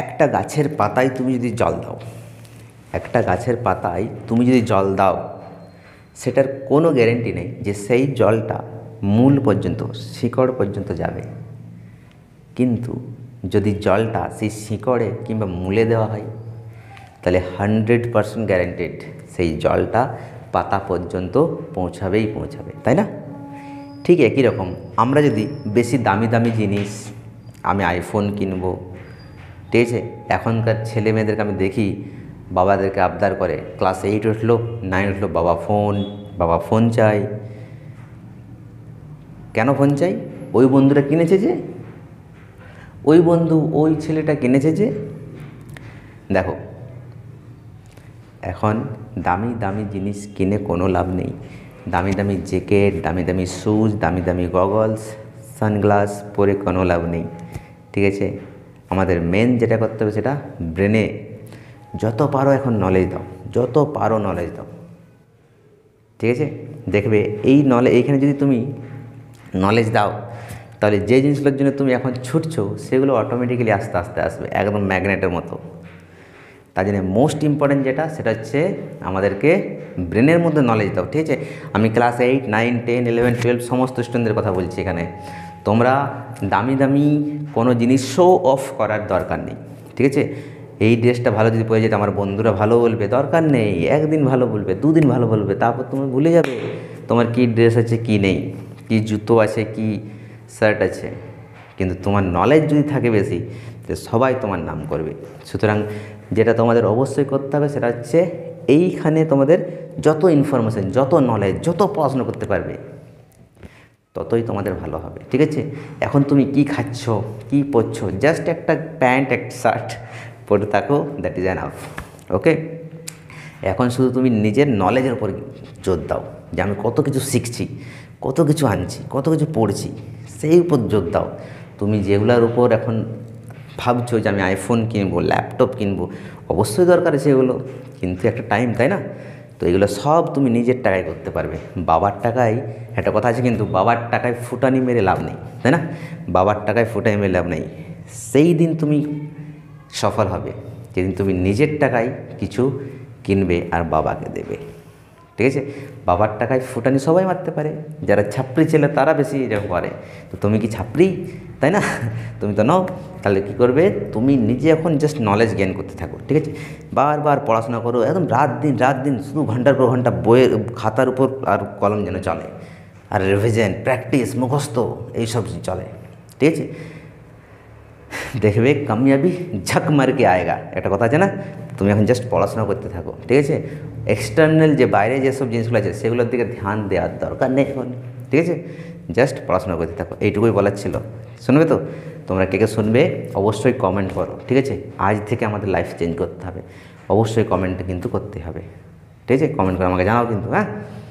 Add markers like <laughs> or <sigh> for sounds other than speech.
একটা গাছের পাতায় তুমি যদি জল দাও একটা গাছের পাতায় তুমি যদি জল দাও সেটার কোনো গ্যারেন্টি নেই যে সেই জলটা মূল পর্যন্ত শিকড় পর্যন্ত যাবে কিন্তু যদি জলটা সেই শিকড়ে কিংবা মূলে দেওয়া হয় তাহলে হান্ড্রেড পারসেন্ট গ্যারেন্টেড সেই জলটা পাতা পর্যন্ত পৌঁছাবেই পৌঁছাবে তাই না ঠিক একই রকম আমরা যদি বেশি দামি দামি জিনিস আমি আইফোন কিনবো ঠিক আছে এখনকার ছেলে মেয়েদেরকে আমি দেখি বাবাদেরকে আবদার করে ক্লাস এইট উঠলো নাইন উঠলো বাবা ফোন বাবা ফোন চাই কেন ফোন চাই ওই বন্ধুটা কিনেছে যে ওই বন্ধু ওই ছেলেটা কিনেছে যে দেখো এখন দামি দামি জিনিস কিনে কোনো লাভ নেই দামি দামি জ্যাকেট দামি দামি শ্যুজ দামি দামি গগলস সানগ্লাস পরে কোনো লাভ নেই ঠিক আছে আমাদের মেন যেটা করতে হবে সেটা ব্রেনে যত পারো এখন নলেজ দাও যত পারো নলেজ দাও ঠিক আছে দেখবে এই নলেজ এইখানে যদি তুমি নলেজ দাও তাহলে যে জিনিসগুলোর জন্য তুমি এখন ছুটছো সেগুলো অটোমেটিক্যালি আস্তে আস্তে আসবে একদম ম্যাগনেটের মতো তার জন্য মোস্ট ইম্পর্টেন্ট যেটা সেটা হচ্ছে আমাদেরকে ব্রেনের মধ্যে নলেজ দাও ঠিক আছে আমি class eight nine ten eleven twelve সমস্ত স্টুডেন্টদের কথা বলছি এখানে তোমরা দামি দামি কোনো জিনিস শো অফ করার দরকার নেই ঠিক আছে এই ড্রেসটা ভালো যদি পরে যেত আমার বন্ধুরা ভালো বলবে দরকার নেই একদিন ভালো বলবে দুদিন ভালো বলবে তারপর তুমি ভুলে যাবে তোমার কি ড্রেস আছে কি নেই কি জুতো আছে কি শার্ট আছে কিন্তু তোমার নলেজ যদি থাকে বেশি তো সবাই তোমার নাম করবে সুতরাং যেটা তোমাদের অবশ্যই করতে হবে সেটা হচ্ছে এইখানে তোমাদের যত ইনফরমেশান যত নলেজ যত পড়াশোনা করতে পারবে ততই তোমাদের ভালো হবে ঠিক আছে এখন তুমি কি খাচ্ছ কি পরছো জাস্ট একটা প্যান্ট একটা শার্ট পরে থাকো দ্যাট ইজ অ্যান ওকে এখন শুধু তুমি নিজের নলেজের উপর জোর দাও যে আমি কত কিছু শিখছি কত কিছু আনছি কত কিছু পড়ছি সেই উপর জোর দাও তুমি যেগুলোর উপর এখন ভাবছো যে আমি আইফোন কিনবো ল্যাপটপ কিনবো অবশ্যই দরকার আছে এগুলো কিন্তু একটা টাইম তাই না তো এগুলো সব তুমি নিজের টাকায় করতে পারবে বাবার টাকায় একটা কথা আছে কিন্তু বাবার টাকায় ফুটানি মেরে লাভ নেই তাই না বাবার টাকায় ফুটানি মেরে লাভ নেই সেই দিন তুমি সফল হবে যেদিন তুমি নিজের টাকায় কিছু কিনবে আর বাবাকে দেবে ঠিক আছে বাবার টাকায় ফুটানি সবাই মারতে পারে যারা ছাপড়ি ছেলে তারা বেশি এরকম করে তো তুমি কি ছাপড়ি তাই না <laughs> তুমি তো নাও তাহলে কী করবে তুমি নিজে এখন জাস্ট নলেজ গেন করতে থাকো ঠিক আছে বারবার পড়াশোনা করো একদম রাত দিন রাত দিন শুধু ঘন্টার পর ঘন্টা বইয়ের খাতার উপর আর কলম যেন চলে আর রিভিশন প্র্যাকটিস মুখস্থ এইসব চলে ঠিক আছে দেখবে কামিয়াবি ঝাক মারকে আয়গা একটা কথা আছে না তুমি এখন জাস্ট পড়াশোনা করতে থাকো ঠিক আছে এক্সটার্নাল যে বাইরে যেসব জিনিসগুলো আছে সেগুলোর দিকে ধ্যান দেওয়ার দরকার নেই এখন ঠিক আছে জাস্ট পড়াশোনা করতে থাকো এইটুকুই বলার ছিল শুনবে তো তোমরা কে কে শুনবে অবশ্যই কমেন্ট করো ঠিক আছে আজ থেকে আমাদের লাইফ চেঞ্জ করতে হবে অবশ্যই কমেন্ট কিন্তু করতে হবে ঠিক আছে কমেন্ট করে আমাকে জানাও কিন্তু হ্যাঁ